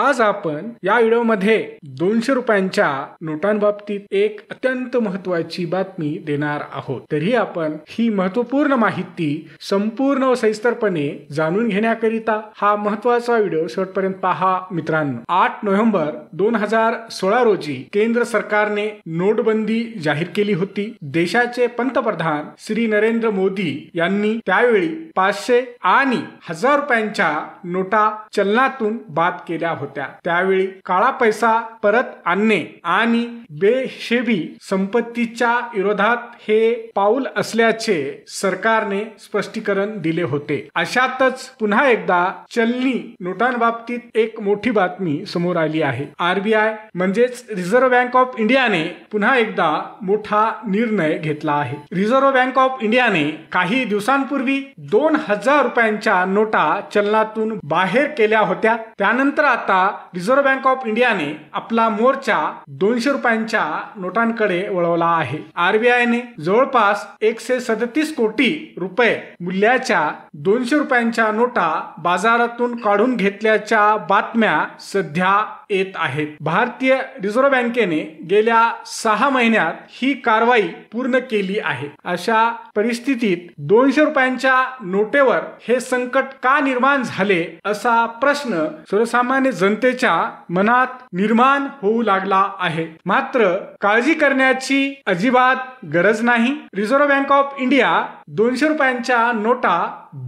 आज आपण या व्हिडिओमध्ये दोनशे रुपयांच्या नोटांबाबतीत एक अत्यंत महत्वाची बातमी देणार आहोत तरी आपण ही महत्वपूर्ण माहिती संपूर्ण व सविस्तरपणे जाणून घेण्याकरिता हा महत्वाचा व्हिडिओ शेवटपर्यंत पहा मित्रांनो आठ नोव्हेंबर दोन हजार सोळा रोजी केंद्र सरकारने नोटबंदी जाहीर केली होती देशाचे पंतप्रधान श्री नरेंद्र मोदी यांनी त्यावेळी पाचशे आणि हजार रुपयांच्या नोटा चलनातून बाद केल्या होत्या त्यावेळी काळा पैसा परत आणणे आणि बेशेबी संपत्तीच्या विरोधात हे पाऊल असल्याचे सरकारने स्पष्टीकरण दिले होते अशातच पुन्हा एकदा चलनी नोटांबाबतीत एक मोठी बातमी समोर आली आहे आरबीआय म्हणजेच रिझर्व्ह बँक ऑफ इंडियाने पुन्हा एकदा मोठा निर्णय घेतला आहे रिझर्व्ह बँक ऑफ इंडियाने काही दिवसांपूर्वी दोन हजार रुपयांच्या नोटा चलनातून बाहेर केल्या होत्या त्यानंतर आता आता रिझर्व्ह बँक ऑफ इंडियाने आपला मोर्चा दोनशे रुपयांच्या नोटांकडे वळवला आहे आरबीआयने जवळपास एकशे सदतीस कोटी रुपये मूल्याच्या दोनशे रुपयांच्या नोटा बाजारातून काढून घेतल्याच्या बातम्या सध्या येत आहेत भारतीय रिझर्व्ह बँकेने गेल्या सहा महिन्यात ही कारवाई पूर्ण केली आहे अशा परिस्थितीत दोनशे रुपयांच्या नोटेवर हे संकट का निर्माण झाले असा प्रश्न सर्वसामान्य जनतेच्या मनात निर्माण होऊ लागला आहे मात्र काळजी करण्याची अजिबात गरज नाही रिझर्व्ह बँक ऑफ इंडिया दोनशे रुपयांच्या नोटा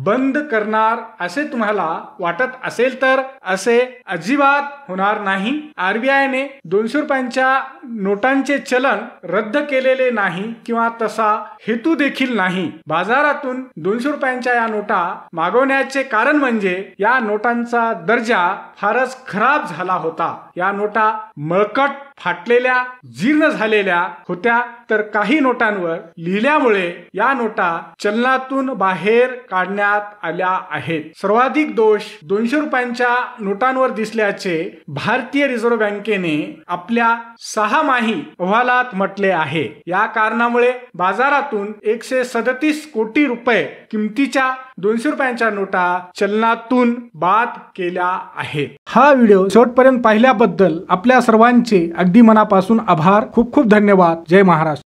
बंद करणार असे तुम्हाला वाटत असेल तर असे अजिबात होणार नाही आरबीआयने दोनशे रुपयांच्या नोटांचे चलन रद्द केलेले नाही किंवा तसा हेतू देखील नाही बाजारातून दोनशे रुपयांच्या या नोटा मागवण्याचे कारण म्हणजे या नोटांचा दर्जा फारच खराब झाला होता या नोटा मळकट फाटलेल्या जीर्ण झालेल्या होत्या तर काही नोटांवर लिहिल्यामुळे या नोटा चलनातून बाहेर काढण्यात आल्या आहेत सर्वाधिक दोष दोनशे रुपयांच्या नोटांवर दिसल्याचे भारतीय रिझर्व्ह बँकेने आपल्या सहा माही अहवालात म्हटले आहे या कारणामुळे बाजारातून एकशे सदतीस कोटी रुपये किमतीच्या दोनशे रुपयांच्या नोटा चलनातून बाद केल्या आहे हा व्हिडिओ शेवटपर्यंत पाहिल्याबद्दल आपल्या सर्वांचे अगदी मनापासून आभार खूप खूप धन्यवाद जय महाराष्ट्र